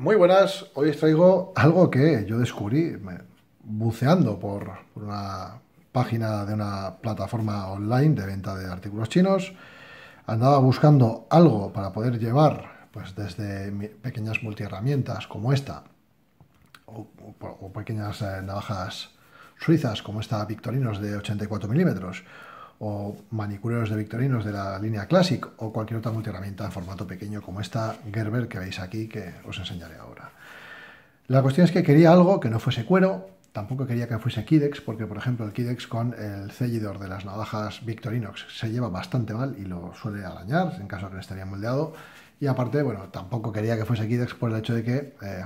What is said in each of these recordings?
Muy buenas, hoy os traigo algo que yo descubrí buceando por, una página de una plataforma online de venta de artículos chinos. Andaba buscando algo para poder llevar pues desde pequeñas multiherramientas como esta o, pequeñas eh, navajas suizas como esta Victorinos de 84 milímetros o manicureros de Victorinox de la línea Classic o cualquier otra multiherramienta en formato pequeño como esta Gerber que veis aquí que os enseñaré ahora. La cuestión es que quería algo que no fuese cuero, tampoco quería que fuese Kidex porque por ejemplo el Kidex con el cellidor de las navajas Victorinox se lleva bastante mal y lo suele arañar en caso de que no estaría moldeado y aparte bueno tampoco quería que fuese Kidex por el hecho de que eh,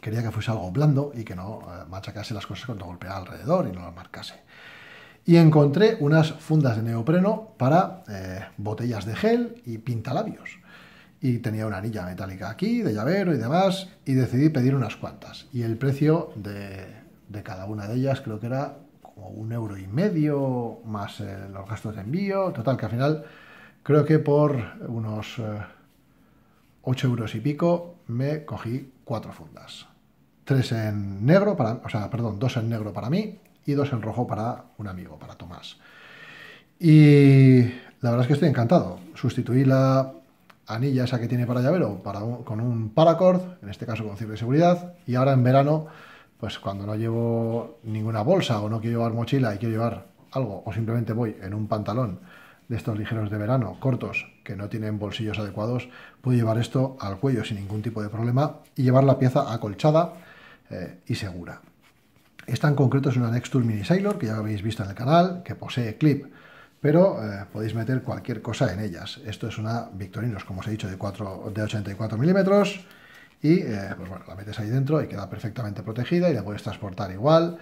quería que fuese algo blando y que no eh, machacase las cosas cuando golpeara alrededor y no las marcase y encontré unas fundas de neopreno para eh, botellas de gel y pintalabios. Y tenía una anilla metálica aquí, de llavero y demás, y decidí pedir unas cuantas. Y el precio de, de cada una de ellas creo que era como un euro y medio, más eh, los gastos de envío. Total, que al final creo que por unos eh, ocho 8 euros y pico me cogí cuatro fundas. Tres en negro, para, o sea, perdón, dos en negro para mí y dos en rojo para un amigo, para Tomás. Y la verdad es que estoy encantado. Sustituí la anilla esa que tiene para llavero con un paracord, en este caso con de seguridad, y ahora en verano, pues cuando no llevo ninguna bolsa o no quiero llevar mochila y quiero llevar algo, o simplemente voy en un pantalón de estos ligeros de verano, cortos, que no tienen bolsillos adecuados, puedo llevar esto al cuello sin ningún tipo de problema y llevar la pieza acolchada eh, y segura. Esta en concreto es una Nextool Mini Sailor, que ya habéis visto en el canal, que posee clip, pero eh, podéis meter cualquier cosa en ellas. Esto es una Victorinox, como os he dicho, de, 4, de 84 milímetros, y eh, pues la metes ahí dentro y queda perfectamente protegida y la puedes transportar igual.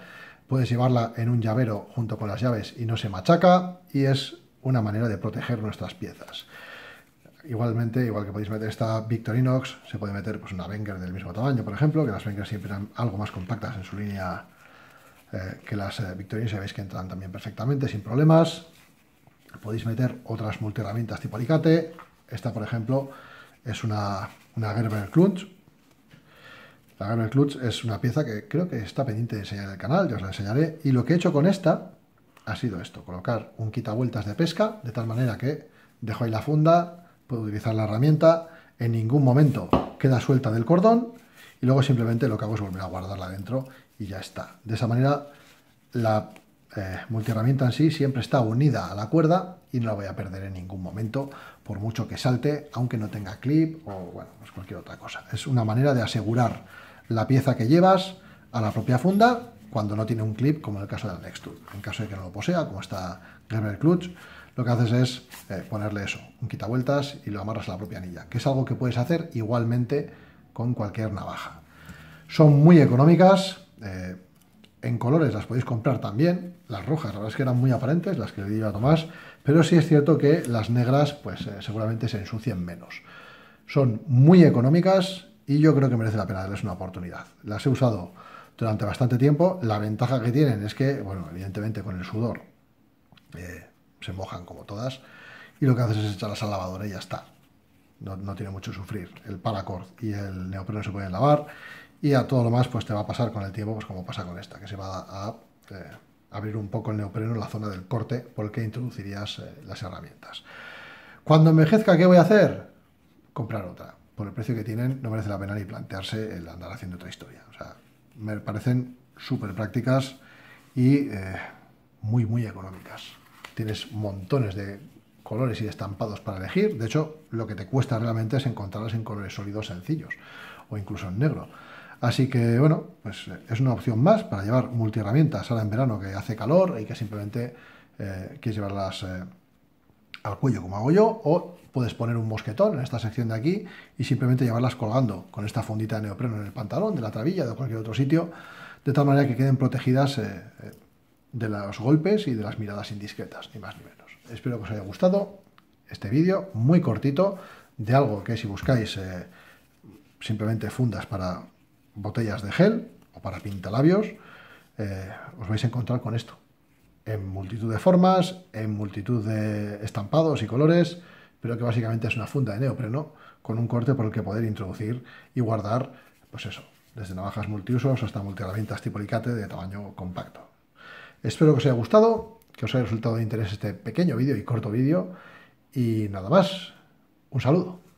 Puedes llevarla en un llavero junto con las llaves y no se machaca, y es una manera de proteger nuestras piezas. Igualmente, igual que podéis meter esta Victorinox, se puede meter pues, una Wenger del mismo tamaño, por ejemplo, que las Wenger siempre eran algo más compactas en su línea eh, que las eh, victorias ya veis que entran también perfectamente, sin problemas. Podéis meter otras multiherramientas tipo alicate. Esta, por ejemplo, es una, una Gerber Clutch. La Gerber Clutch es una pieza que creo que está pendiente de enseñar en el canal, ya os la enseñaré. Y lo que he hecho con esta ha sido esto, colocar un quitavueltas de pesca, de tal manera que dejo ahí la funda, puedo utilizar la herramienta, en ningún momento queda suelta del cordón y luego simplemente lo que hago es volver a guardarla dentro y ya está. De esa manera la eh, multiherramienta en sí siempre está unida a la cuerda y no la voy a perder en ningún momento, por mucho que salte, aunque no tenga clip o bueno, pues cualquier otra cosa. Es una manera de asegurar la pieza que llevas a la propia funda cuando no tiene un clip, como en el caso del tool En caso de que no lo posea, como está Gerber Clutch, lo que haces es eh, ponerle eso, un quitavueltas y lo amarras a la propia anilla, que es algo que puedes hacer igualmente con cualquier navaja. Son muy económicas, eh, en colores las podéis comprar también, las rojas la verdad es que eran muy aparentes, las que le di a Tomás, pero sí es cierto que las negras pues eh, seguramente se ensucien menos. Son muy económicas y yo creo que merece la pena darles una oportunidad. Las he usado durante bastante tiempo, la ventaja que tienen es que, bueno, evidentemente con el sudor eh, se mojan como todas y lo que haces es echarlas al lavadora y ya está no, tiene mucho sufrir. El paracord y el neopreno se pueden lavar y a todo lo más pues te va a pasar con el tiempo pues como pasa con esta, que se va a eh, abrir un poco el neopreno en la zona del corte por el que introducirías eh, las herramientas. Cuando envejezca, ¿qué voy a hacer? Comprar otra. Por el precio que tienen no merece la pena ni plantearse el andar haciendo otra historia. O sea, me parecen súper prácticas y eh, muy, muy económicas. Tienes montones de colores y estampados para elegir. De hecho, lo que te cuesta realmente es encontrarlas en colores sólidos sencillos o incluso en negro. Así que, bueno, pues eh, es una opción más para llevar multiherramientas ahora en verano que hace calor y que simplemente eh, quieres llevarlas eh, al cuello como hago yo o puedes poner un mosquetón en esta sección de aquí y simplemente llevarlas colgando con esta fundita de neopreno en el pantalón, de la trabilla, de cualquier otro sitio, de tal manera que queden protegidas de los golpes y de las miradas indiscretas, ni más ni menos espero que os haya gustado este vídeo muy cortito de algo que si buscáis eh, simplemente fundas para botellas de gel o para pintalabios, eh, os vais a encontrar con esto. En multitud de formas, en multitud de estampados y colores, pero que básicamente es una funda de neopreno con un corte por el que poder introducir y guardar, pues eso, desde navajas multiusos hasta multiherramientas tipo alicate de tamaño compacto. Espero que os haya gustado que os haya resultado de interés este pequeño vídeo y corto vídeo. Y nada más, un saludo.